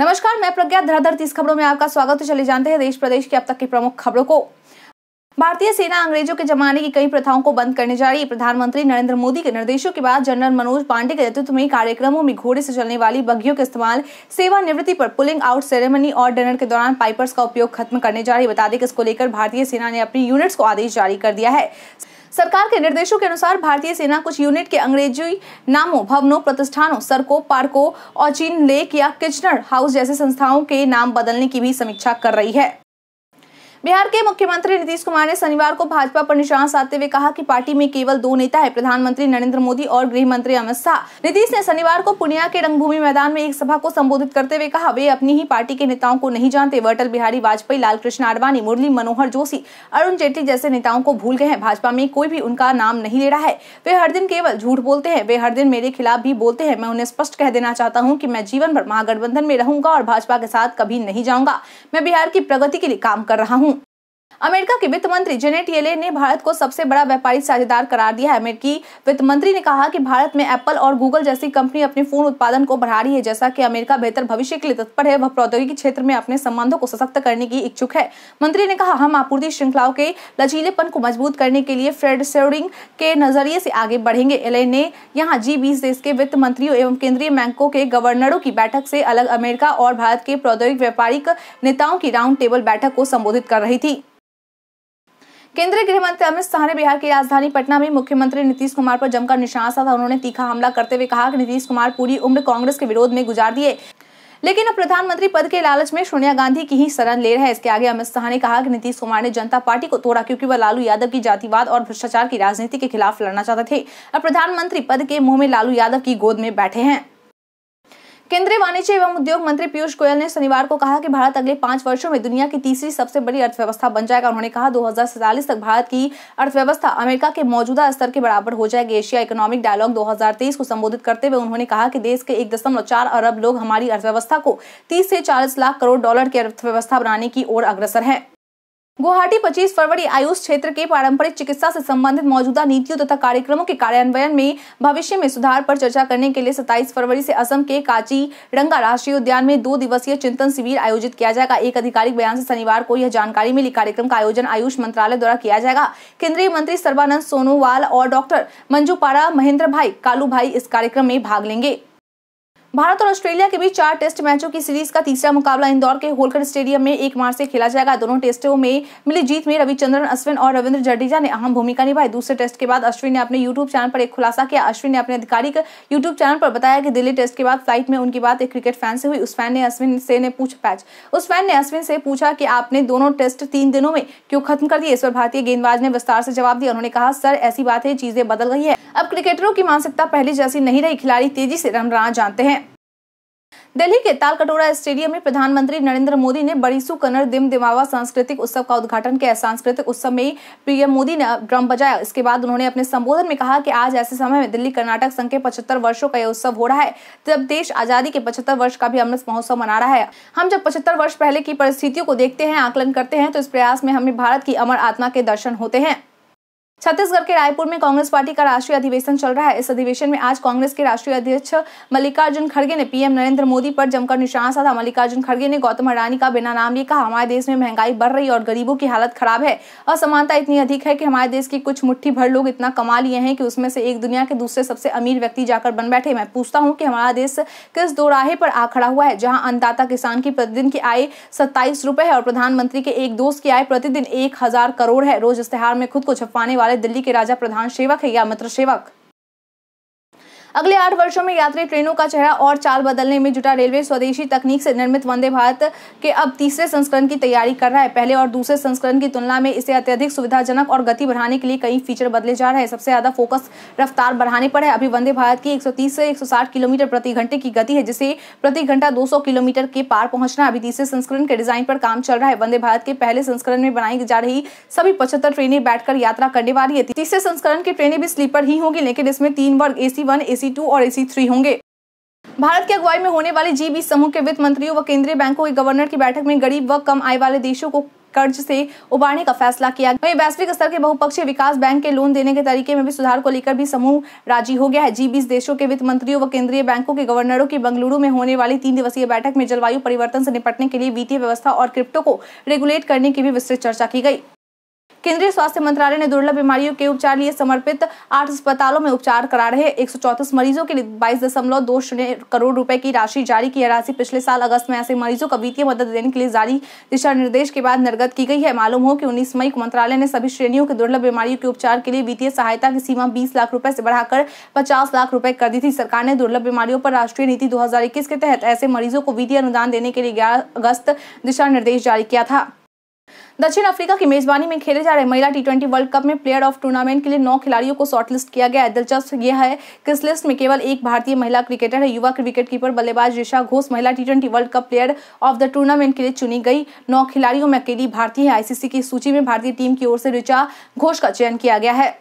नमस्कार मैं प्रज्ञा धराधर तीस खबरों में आपका स्वागत है चले जानते हैं देश प्रदेश के अब तक की प्रमुख खबरों को भारतीय सेना अंग्रेजों के जमाने की कई प्रथाओं को बंद करने जा रही है प्रधानमंत्री नरेंद्र मोदी के निर्देशों के बाद जनरल मनोज पांडे के नेतृत्व में कार्यक्रमों में घोड़े से चलने वाली बग्घियों के इस्तेमाल सेवानिवृत्ति पर पुलिंग आउट सेरेमनी और डिनर के दौरान पाइपर्स का उपयोग खत्म करने जा रही है बता दें कि इसको लेकर भारतीय सेना ने अपनी यूनिट्स को आदेश जारी कर दिया है सरकार के निर्देशों के अनुसार भारतीय सेना कुछ यूनिट के अंग्रेजी नामों भवनों प्रतिष्ठानों सड़कों पार्कों और चीन लेक या किचनर हाउस जैसे संस्थाओं के नाम बदलने की भी समीक्षा कर रही है बिहार के मुख्यमंत्री नीतीश कुमार ने शनिवार को भाजपा पर निशान साधते हुए कहा कि पार्टी में केवल दो नेता है प्रधानमंत्री नरेंद्र मोदी और गृह मंत्री अमित शाह नीतीश ने शनिवार को पुनिया के रंगभूमि मैदान में एक सभा को संबोधित करते हुए कहा वे अपनी ही पार्टी के नेताओं को नहीं जानते वे अटल बिहारी वाजपेयी लालकृष्ण आडवाणी मुरली मनोहर जोशी अरुण जेटली जैसे नेताओं को भूल गए हैं भाजपा में कोई भी उनका नाम नहीं ले रहा है वे हर दिन केवल झूठ बोलते हैं वे हर दिन मेरे खिलाफ भी बोलते हैं मैं उन्हें स्पष्ट कह देना चाहता हूँ की मैं जीवन भर महागठबंधन में रहूंगा और भाजपा के साथ कभी नहीं जाऊंगा मैं बिहार की प्रगति के लिए काम कर रहा हूँ अमेरिका के वित्त मंत्री जेनेट येले ने भारत को सबसे बड़ा व्यापारिक साझेदार करार दिया है अमेरिकी वित्त मंत्री ने कहा कि भारत में एप्पल और गूगल जैसी कंपनी अपने फोन उत्पादन को बढ़ा रही है जैसा कि अमेरिका बेहतर भविष्य के लिए तत्पर है वह प्रौद्योगिकी क्षेत्र में अपने संबंधों को सशक्त करने की इच्छुक है मंत्री ने कहा हम आपूर्ति श्रृंखलाओं के लचीलेपन को मजबूत करने के लिए फ्रेड सेवरिंग के नजरिए से आगे बढ़ेंगे एले ने यहाँ जी बीस देश के वित्त मंत्रियों एवं केंद्रीय बैंकों के गवर्नरों की बैठक से अलग अमेरिका और भारत के प्रौद्योगिक व्यापारिक नेताओं की राउंड टेबल बैठक को संबोधित कर रही थी केंद्रीय गृह मंत्री अमित शाह ने बिहार की राजधानी पटना में मुख्यमंत्री नीतीश कुमार पर जमकर निशाना साधा उन्होंने तीखा हमला करते हुए कहा कि नीतीश कुमार पूरी उम्र कांग्रेस के विरोध में गुजार दिए लेकिन अब प्रधानमंत्री पद के लालच में सोनिया गांधी की ही शरण ले रहे हैं इसके आगे अमित शाह ने कहा कि नीतीश कुमार ने जनता पार्टी को तोड़ा क्योंकि वह लालू यादव की जातिवाद और भ्रष्टाचार की राजनीति के खिलाफ लड़ना चाहते थे अब प्रधानमंत्री पद के मुंह में लालू यादव की गोद में बैठे हैं केंद्रीय वाणिज्य एवं उद्योग मंत्री पीयूष गोयल ने शनिवार को कहा कि भारत अगले पांच वर्षों में दुनिया की तीसरी सबसे बड़ी अर्थव्यवस्था बन जाएगा उन्होंने कहा दो तक भारत की अर्थव्यवस्था अमेरिका के मौजूदा स्तर के बराबर हो जाएगी एशिया इकोनॉमिक डायलॉग 2023 को संबोधित करते हुए उन्होंने कहा कि देश के एक अरब लोग हमारी अर्थव्यवस्था को तीस से चालीस लाख करोड़ डॉलर की अर्थव्यवस्था बनाने की ओर अग्रसर है गुवाहाटी 25 फरवरी आयुष क्षेत्र के पारंपरिक चिकित्सा से संबंधित मौजूदा नीतियों तथा कार्यक्रमों के कार्यान्वयन में भविष्य में सुधार पर चर्चा करने के लिए 27 फरवरी से असम के काची रंगा राष्ट्रीय उद्यान में दो दिवसीय चिंतन शिविर आयोजित किया जाएगा एक आधिकारिक बयान से शनिवार को यह जानकारी मिली कार्यक्रम का आयोजन आयुष मंत्रालय द्वारा किया जाएगा केंद्रीय मंत्री सर्वानंद सोनोवाल और डॉक्टर मंजू पारा महेंद्र भाई कालू भाई इस कार्यक्रम में भाग लेंगे भारत और ऑस्ट्रेलिया के बीच चार टेस्ट मैचों की सीरीज का तीसरा मुकाबला इंदौर के होलकर स्टेडियम में एक मार्च से खेला जाएगा दोनों टेस्टों में मिली जीत में रविचंद्रन अश्विन और रविंद्र जडेजा ने अहम भूमिका निभाई दूसरे टेस्ट के बाद अश्विन ने अपने यूट्यूब चैनल पर एक खुलासा किया अश्विन ने अपने आधिकारिक यूट्यूब चैनल पर बताया कि दिल्ली टेस्ट के बाद फ्लाइट में उनकी बात एक क्रिकेट फैन से हुई उस फैन ने अश्विन से ने पूछ पैच उस फैन ने अश्विन से पूछा कि आपने दोनों टेस्ट तीन दिनों में क्यों खत्म कर दिए इस पर भारतीय गेंदबाज ने विस्तार से जवाब दिया उन्होंने कहा सर ऐसी बात है चीजें बदल गई है अब क्रिकेटरों की मानसिकता पहले जैसी नहीं रही खिलाड़ी तेजी से रन जानते हैं दिल्ली के तालकटोरा स्टेडियम में प्रधानमंत्री नरेंद्र मोदी ने बड़ीसू कन्नड़ दिम दिमावा सांस्कृतिक उत्सव का उद्घाटन किया सांस्कृतिक उत्सव में पीएम मोदी ने ड्रम बजाया इसके बाद उन्होंने अपने संबोधन में कहा कि आज ऐसे समय में दिल्ली कर्नाटक संघ के पचहत्तर वर्षों का यह उत्सव हो रहा है जब देश आजादी के पचहत्तर वर्ष का भी अमृत महोत्सव मना रहा है हम जब पचहत्तर वर्ष पहले की परिस्थितियों को देखते हैं आकलन करते हैं तो इस प्रयास में हमें भारत की अमर आत्मा के दर्शन होते हैं छत्तीसगढ़ के रायपुर में कांग्रेस पार्टी का राष्ट्रीय अधिवेशन चल रहा है इस अधिवेशन में आज कांग्रेस के राष्ट्रीय अध्यक्ष मल्लिकार्जुन खड़गे ने पीएम नरेंद्र मोदी पर जमकर निशाना साधा मल्लिकार्जुन खड़गे ने गौतम अडानी का बिना नाम लिए कहा हमारे देश में महंगाई बढ़ रही और गरीबों की हालत खराब है असमानता इतनी अधिक है कि हमारे देश की कुछ मुठ्ठी भर लोग इतना कमा लिए हैं कि उसमें से एक दुनिया के दूसरे सबसे अमीर व्यक्ति जाकर बन बैठे मैं पूछता हूँ की हमारा देश किस दौराहे पर आ खड़ा हुआ है जहाँ अन्नदाता किसान की प्रतिदिन की आय सत्ताईस रुपए है और प्रधानमंत्री के एक दोस्त की आय प्रतिदिन एक करोड़ है रोज इश्तेहार में खुद को छपाने वाले वाले दिल्ली के राजा प्रधान सेवक है या मित्र सेवक अगले आठ वर्षों में यात्री ट्रेनों का चेहरा और चाल बदलने में जुटा रेलवे स्वदेशी तकनीक से निर्मित वंदे भारत के अब तीसरे संस्करण की तैयारी कर रहा है पहले और दूसरे संस्करण की तुलना में इसे अत्यधिक सुविधाजनक और गति बढ़ाने के लिए कई फीचर बदले जा रहे हैं सबसे ज्यादा फोकस रफ्तार बढ़ाने पर है अभी वंदे भारत की एक से एक किलोमीटर प्रति घंटे की गति है जिसे प्रति घंटा दो किलोमीटर के पार पहुंचना अभी तीसरे संस्करण के डिजाइन पर काम चल रहा है वंदे भारत के पहले संस्करण में बनाई जा रही सभी पचहत्तर ट्रेनें बैठकर यात्रा करने वाली है तीसरे संस्करण की ट्रेनें भी स्लीपर ही होंगी लेकिन इसमें तीन वर्ग एसी वन एसी टू और एसी थ्री होंगे भारत की अगुवाई में होने वाली जी समूह के वित्त मंत्रियों व केंद्रीय बैंकों के गवर्नर की बैठक में गरीब व कम आय वाले देशों को कर्ज से उबारने का फैसला किया वही वैश्विक स्तर के बहुपक्षीय विकास बैंक के लोन देने के तरीके में भी सुधार को लेकर भी समूह राजी हो गया है जी बीस देशों के वित्त मंत्रियों व केंद्रीय बैंकों के गवर्नरों की बंगलुरु में होने वाली तीन दिवसीय बैठक में जलवायु परिवर्तन से निपटने के लिए वित्तीय व्यवस्था और क्रिप्टो को रेगुलेट करने की भी विस्तृत चर्चा की गई केंद्रीय स्वास्थ्य मंत्रालय ने दुर्लभ बीमारियों के उपचार लिए समर्पित आठ अस्पतालों में उपचार करा रहे एक मरीजों के लिए बाईस करोड़ रुपए की राशि जारी की राशि पिछले साल अगस्त में ऐसे मरीजों को वित्तीय मदद देने के लिए जारी दिशा निर्देश के बाद निर्गत की गई है मालूम हो कि उन्नीस मई को मंत्रालय ने सभी श्रेणियों के दुर्लभ बीमारियों के उपचार के लिए वित्तीय सहायता की सीमा बीस लाख रूपये से बढ़ाकर पचास लाख रूपये कर दी थी सरकार ने दुर्लभ बीमारियों पर राष्ट्रीय नीति दो के तहत ऐसे मरीजों को वित्तीय अनुदान देने के लिए ग्यारह अगस्त दिशा निर्देश जारी किया था दक्षिण अफ्रीका की मेजबानी में खेले जा रहे महिला टी ट्वेंटी वर्ल्ड कप में प्लेयर ऑफ टूर्नामेंट के लिए नौ खिलाड़ियों को शॉर्टलिस्ट किया गया है दिलचस्प यह है कि इस लिस्ट में केवल एक भारतीय महिला क्रिकेटर है युवा क्रिकेट कीपर बल्लेबाज ऋषा घोष महिला T twenty world cup player of the tournament के लिए चुनी गई नौ खिलाड़ियों में अकेली भारतीय है आईसीसी की सूची में भारतीय टीम की ओर से ऋषा घोष का चयन किया गया है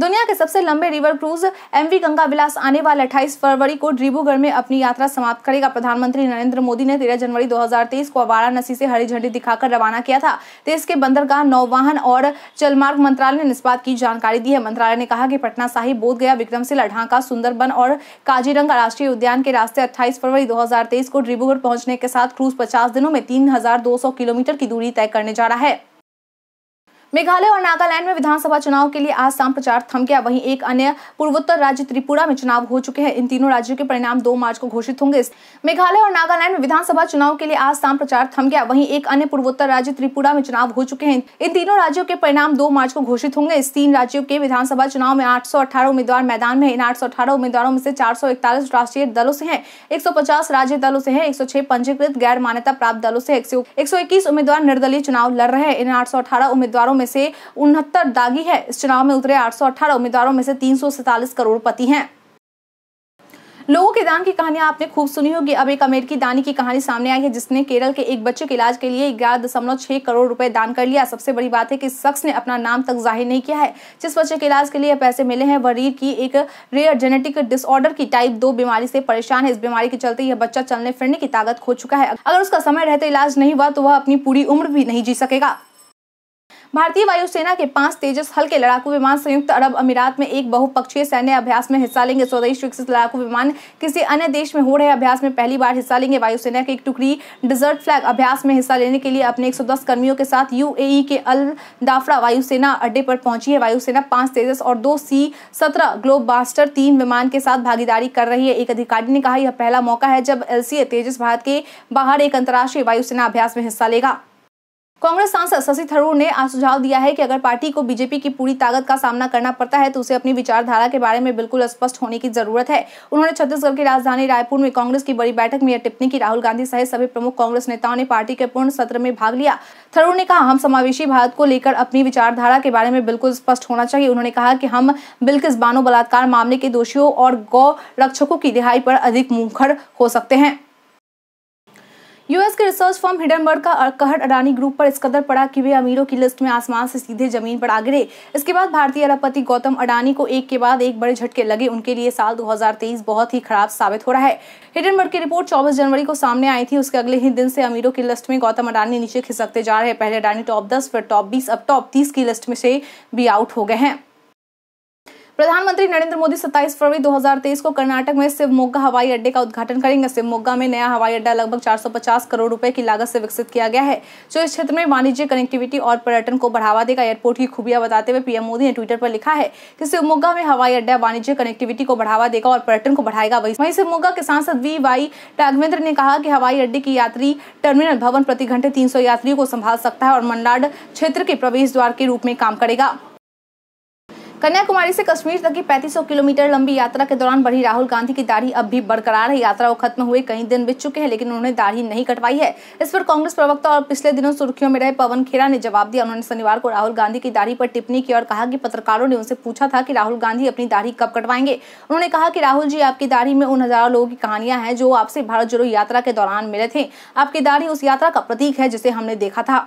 दुनिया के सबसे लंबे river cruise MV Ganga Vilas आने वाले अट्ठाईस फरवरी को डिब्रूगढ़ में अपनी यात्रा समाप्त करेगा प्रधानमंत्री नरेंद्र मोदी ने तेरह जनवरी 2023 को वाराणसी से हरी झंडी दिखाकर रवाना किया था देश के बंदरगाह नौवाहन और जलमार्ग मंत्रालय ने इस बात की जानकारी दी है मंत्रालय ने कहा कि पटना साहिब बोध गया विक्रमशिला ढांका सुंदरबन और काजीरंगा राष्ट्रीय उद्यान के रास्ते अट्ठाईस फरवरी दो को डिब्रूगढ़ पहुंचने के साथ क्रूज पचास दिनों में तीन किलोमीटर की दूरी तय करने जा रहा है मेघालय और नागालैंड में विधानसभा चुनाव के लिए आज शाम प्रचार थम गया वहीं एक अन्य पूर्वोत्तर राज्य त्रिपुरा में चुनाव हो चुके हैं इन तीनों राज्यों के परिणाम 2 मार्च को घोषित होंगे मेघालय और नागालैंड में विधानसभा चुनाव के लिए आज शाम प्रचार थम गया वहीं एक अन्य पूर्वोत्तर राज्य त्रिपुरा में चुनाव हो चुके हैं इन तीनों राज्यों के परिणाम दो मार्च को घोषित होंगे इस तीन राज्यों के विधानसभा चुनाव में आठ उम्मीदवार मैदान में इन आठ उम्मीदवारों में से चार राष्ट्रीय दलों से है एक राज्य दलों से है एक पंजीकृत गैर मान्यता प्राप्त दलों से एक उम्मीदवार निर्दलीय चुनाव लड़ रहे हैं इन आठ उम्मीदवारों में से उनहत्तर दागी है इस चुनाव में उतरे आठ उम्मीदवारों में से तीन करोड़पति हैं लोगों के दान की कहानियां आपने खूब सुनी होगी अब एक अमेरिकी दानी की कहानी सामने आई है जिसने केरल के एक बच्चे के इलाज के लिए ग्यारह दशमलव छह करोड़ रुपए दान कर लिया सबसे बड़ी बात है कि इस शख्स ने अपना नाम तक जाहिर नहीं किया है जिस बच्चे के इलाज के लिए पैसे मिले हैं वह रीढ़ की एक रेयर जेनेटिक डिसऑर्डर की टाइप दो बीमारी से परेशान है इस बीमारी के चलते यह बच्चा चलने फिरने की ताकत खो चुका है अगर उसका समय रहते तो इलाज नहीं हुआ तो वह अपनी पूरी उम्र भी नहीं जी सकेगा भारतीय वायुसेना के पांच तेजस हल्के लड़ाकू विमान संयुक्त अरब अमीरात में एक बहुपक्षीय सैन्य अभ्यास में हिस्सा लेंगे स्वदेश विकसित लड़ाकू विमान किसी अन्य देश में हो रहे अभ्यास में पहली बार हिस्सा लेंगे वायुसेना की एक टुकड़ी डिजर्ट फ्लैग अभ्यास में हिस्सा लेने के लिए अपने एक कर्मियों के साथ यूएई के अल दाफड़ा वायुसेना अड्डे पर पहुंची है वायुसेना पांच तेजस और दो सी सत्रह ग्लोब बास्टर तीन विमान के साथ भागीदारी कर रही है एक अधिकारी ने कहा यह पहला मौका है जब एलसीए तेजस भारत के बाहर एक अंतर्राष्ट्रीय वायुसेना अभ्यास में हिस्सा लेगा कांग्रेस सांसद शशि थरूर ने आज सुझाव दिया है कि अगर पार्टी को बीजेपी की पूरी ताकत का सामना करना पड़ता है तो उसे अपनी विचारधारा के बारे में बिल्कुल स्पष्ट होने की जरूरत है उन्होंने छत्तीसगढ़ की राजधानी रायपुर में कांग्रेस की बड़ी बैठक में यह टिप्पणी की राहुल गांधी सहित सभी प्रमुख कांग्रेस नेताओं ने पार्टी के पूर्ण सत्र में भाग लिया थरूर ने कहा हम समावेशी भारत को लेकर अपनी विचारधारा के बारे में बिल्कुल स्पष्ट होना चाहिए उन्होंने कहा कि हम बिल्किस बानो बलात्कार मामले के दोषियों और गौ रक्षकों की रिहाई पर अधिक मुखर हो सकते हैं यूएस के रिसर्च फर्म हिडनबर्ग का कहर अडानी ग्रुप पर इस कदर पड़ा कि वे अमीरों की लिस्ट में आसमान से सीधे जमीन पर आ गिरे इसके बाद भारतीय अरबपति गौतम अडानी को एक के बाद एक बड़े झटके लगे उनके लिए साल 2023 बहुत ही खराब साबित हो रहा है हिडनबर्ग की रिपोर्ट 24 जनवरी को सामने आई थी उसके अगले ही दिन से अमीरों की लिस्ट में गौतम अडानी नीचे खिसकते जा रहे पहले अडानी टॉप दस फिर टॉप बीस अब टॉप तीस की लिस्ट में से भी आउट हो गए हैं प्रधानमंत्री नरेंद्र मोदी 27 फरवरी 2023 को कर्नाटक में शिवमोगा हवाई अड्डे का उद्घाटन करेंगे शिवमोगा में नया हवाई अड्डा लगभग 450 करोड़ रुपए की लागत से विकसित किया गया है जो इस क्षेत्र में वाणिज्य कनेक्टिविटी और पर्यटन को बढ़ावा देगा एयरपोर्ट की खूबियां बताते हुए पीएम मोदी ने ट्विटर पर लिखा है कि शिवमोगा में हवाई अड्डा वाणिज्य कनेक्टिविटी को बढ़ावा देगा और पर्यटन को बढ़ाएगा वही वही शिवमोगा के सांसद वी वाई राघवेंद्र ने कहा कि हवाई अड्डे की यात्री टर्मिनल भवन प्रति घंटे तीन यात्रियों को संभाल सकता है और मन्नाड क्षेत्र के प्रवेश द्वार के रूप में काम करेगा कन्याकुमारी से कश्मीर तक की 3500 किलोमीटर लंबी यात्रा के दौरान बढ़ी राहुल गांधी की दाढ़ी अब भी बरकरार है यात्रा वो खत्म हुए कई दिन बीत चुके हैं लेकिन उन्होंने दाढ़ी नहीं कटवाई है इस पर कांग्रेस प्रवक्ता और पिछले दिनों सुर्खियों में रहे पवन खेरा ने जवाब दिया उन्होंने शनिवार को राहुल गांधी की दाढ़ी पर टिप्पणी की और कहा कि पत्रकारों ने उनसे पूछा था कि राहुल गांधी अपनी दाढ़ी कब कटवाएंगे उन्होंने कहा कि राहुल जी आपकी दाढ़ी में उन हजारों लोगों की कहानियां हैं जो आपसे भारत जोड़ो यात्रा के दौरान मिले थे आपकी दाढ़ी उस यात्रा का प्रतीक है जिसे हमने देखा था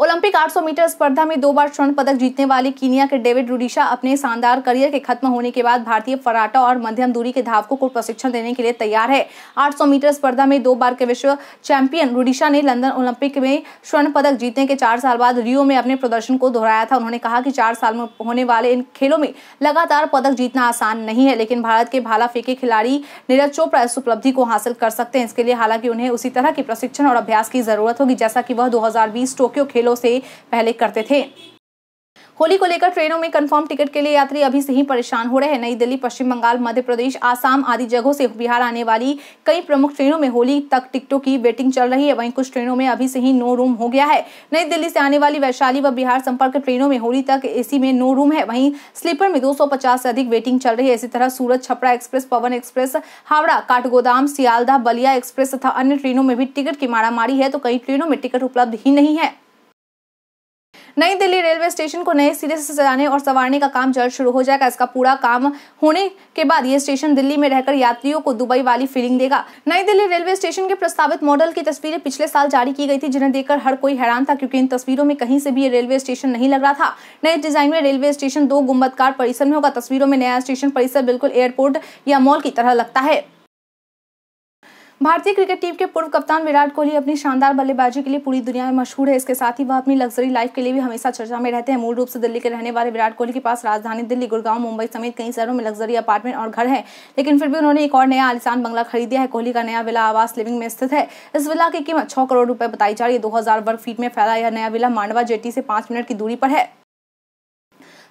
ओलंपिक 800 मीटर स्पर्धा में दो बार स्वर्ण पदक जीतने वाले कीनिया के डेविड रुडिशा अपने शानदार करियर के खत्म होने के बाद भारतीय फराटा और मध्यम दूरी के धावकों को प्रशिक्षण देने के लिए तैयार है 800 मीटर स्पर्धा में दो बार के विश्व चैंपियन रुडिशा ने लंदन ओलंपिक में स्वर्ण पदक जीतने के चार साल बाद रियो में अपने प्रदर्शन को दोहराया था उन्होंने कहा कि चार साल में होने वाले इन खेलों में लगातार पदक जीतना आसान नहीं है लेकिन भारत के भाला फेंके खिलाड़ी नीरज चोपड़ा इस उपलब्धि को हासिल कर सकते हैं इसके लिए हालांकि उन्हें उसी तरह के प्रशिक्षण और अभ्यास की जरूरत होगी जैसा कि वह दो टोक्यो खेल रेलों से पहले करते थे होली को लेकर ट्रेनों में कंफर्म टिकट के लिए यात्री अभी से ही परेशान हो रहे हैं नई दिल्ली पश्चिम बंगाल मध्य प्रदेश आसाम आदि जगहों से बिहार आने वाली कई प्रमुख ट्रेनों में होली तक टिकटों की वेटिंग चल रही है वहीं कुछ ट्रेनों में अभी से ही नो रूम हो गया है नई दिल्ली से आने वाली वैशाली व बिहार संपर्क ट्रेनों में होली तक एसी में नो रूम है वहीं स्लीपर में दो से अधिक वेटिंग चल रही है इसी तरह Surat Chhapra express Pawan express Howrah Kathgodam Sealdah Ballia express तथा अन्य ट्रेनों में भी टिकट की मारामारी है तो कई ट्रेनों में टिकट उपलब्ध ही नहीं है नई दिल्ली रेलवे स्टेशन को नए सिरे से सजाने और सवारने का काम जल्द शुरू हो जाएगा इसका पूरा काम होने के बाद ये स्टेशन दिल्ली में रहकर यात्रियों को दुबई वाली फीलिंग देगा नई दिल्ली रेलवे स्टेशन के प्रस्तावित मॉडल की तस्वीरें पिछले साल जारी की गई थी जिन्हें देखकर हर कोई हैरान था क्योंकि इन तस्वीरों में कहीं से भी ये रेलवे स्टेशन नहीं लग रहा था नए डिजाइन में रेलवे स्टेशन दो गुम्बदकार परिसर में होगा तस्वीरों में नया स्टेशन परिसर बिल्कुल एयरपोर्ट या मॉल की तरह लगता है भारतीय क्रिकेट टीम के पूर्व कप्तान विराट कोहली अपनी शानदार बल्लेबाजी के लिए पूरी दुनिया में मशहूर है इसके साथ ही वह अपनी लग्जरी लाइफ के लिए भी हमेशा चर्चा में रहते हैं मूल रूप से दिल्ली के रहने वाले विराट कोहली के पास राजधानी दिल्ली गुड़गांव मुंबई समेत कई शहरों में लग्जरी अपार्टमेंट और घर है लेकिन फिर भी उन्होंने एक और नया आलिसान बंगला खरीदा है कोहली का नया विला आवास लिविंग में स्थित है इस विला की कीमत छह करोड़ रुपए बताई जा रही है दो वर्ग फीट में फैला यह नया विला मांडवा जेटी से पांच मिनट की दूरी पर है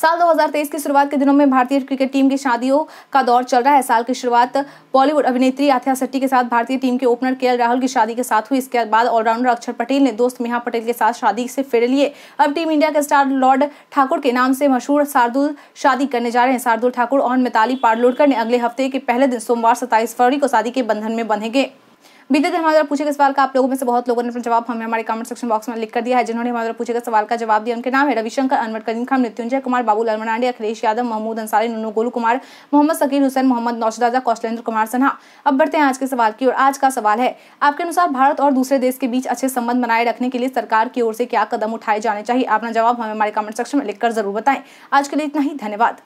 साल 2023 की शुरुआत के दिनों में भारतीय क्रिकेट टीम की शादियों का दौर चल रहा है साल की शुरुआत बॉलीवुड अभिनेत्री आथिया सट्टी के साथ भारतीय टीम के ओपनर के राहुल की शादी के साथ हुई इसके बाद ऑलराउंडर अक्षर पटेल ने दोस्त मेहा पटेल के साथ शादी से फेरे लिए अब टीम इंडिया के स्टार लॉर्ड ठाकुर के नाम से मशहूर शार्दुल शादी करने जा रहे हैं शार्दुल ठाकुर और मिताली पार्लोडकर ने अगले हफ्ते के पहले दिन सोमवार सत्ताईस फरवरी को शादी के बंधन में बंधेंगे बीते दिन हमारे द्वारा पूछे गए सवाल का आप लोगों में से बहुत लोगों ने अपना जवाब हमें हमारे कमेंट सेक्शन बॉक्स में लिख कर दिया है जिन्होंने हमारे द्वारा पूछे गए सवाल का जवाब दिया उनके नाम है रविशंकर अनवर करीम खान मृत्युंजय कुमार बाबू लाल अखिलेश यादव मोहम्मद अंसारी नुनू गोलू कुमार मोहम्मद सकीर हुसैन मोहम्मद नौशदादा कौशलेंद्र कुमार सिन्हा अब बढ़ते हैं आज के सवाल की और आज का सवाल है आपके अनुसार भारत और दूसरे देश के बीच अच्छे संबंध बनाए रखने के लिए सरकार की ओर से क्या कदम उठाए जाने चाहिए अपना जवाब हमें हमारे कमेंट सेक्शन में लिखकर जरूर बताएं आज के लिए इतना ही धन्यवाद